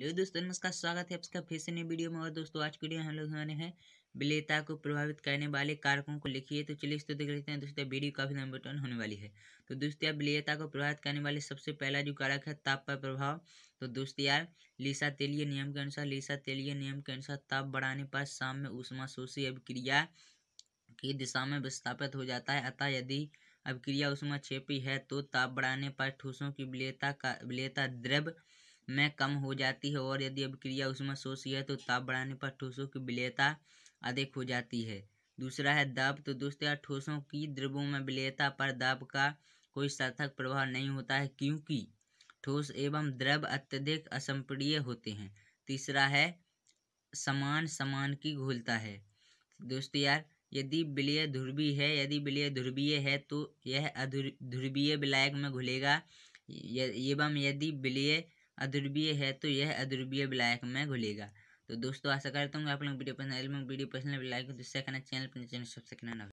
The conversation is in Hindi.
हेलो दोस्तों नमस्कार स्वागत है आपका फिर से नई वीडियो में और दोस्तों आज वीडियो हम लोग आने हैं विलेता को प्रभावित करने वाले कारकों को लिखिए तो चलिए इसको तो देख लेते हैं दोस्तों वीडियो काफ़ी इंपोर्टेंट होने वाली है तो दोस्तों यार विलेता को प्रभावित करने वाले सबसे पहला जो कारक है ताप पर प्रभाव तो दोस्त यार लीसा तेलिय नियम के अनुसार लीसा तेलिय नियम के अनुसार ताप बढ़ाने पर शाम में उष्मा शोषी अभिक्रिया की दिशा में विस्थापित हो जाता है अतः यदि अभिक्रिया उष्मा छेपी है तो ताप बढ़ाने पर ठूसों की विलेता का विलेता द्रव्य में कम हो जाती है और यदि अभिक्रिया उसमें शोषी है तो ताप बढ़ाने पर ठोसों की विलयता अधिक हो जाती है दूसरा है दाब तो दोस्तों यार ठोसों की द्रवों में विलयता पर दाब का कोई सार्थक प्रभाव नहीं होता है क्योंकि ठोस एवं द्रव अत्यधिक असंप्रिय होते हैं तीसरा है समान समान की घुलता है दोस्तों यार यदि विलय ध्रुवीय है यदि विलय ध्रुवीय है तो यह अधुर ध्रुवीय विलायक में घुलेगा एवं यदि विलय अध्रुवीय है तो यह अध्रुवीय विलायक में घुलेगा तो दोस्तों आशा करता हूँ आप लोग वीडियो पसंद आए वीडियो पसंद लाइक दूसरा करना चैनल पर चैनल सबसे करना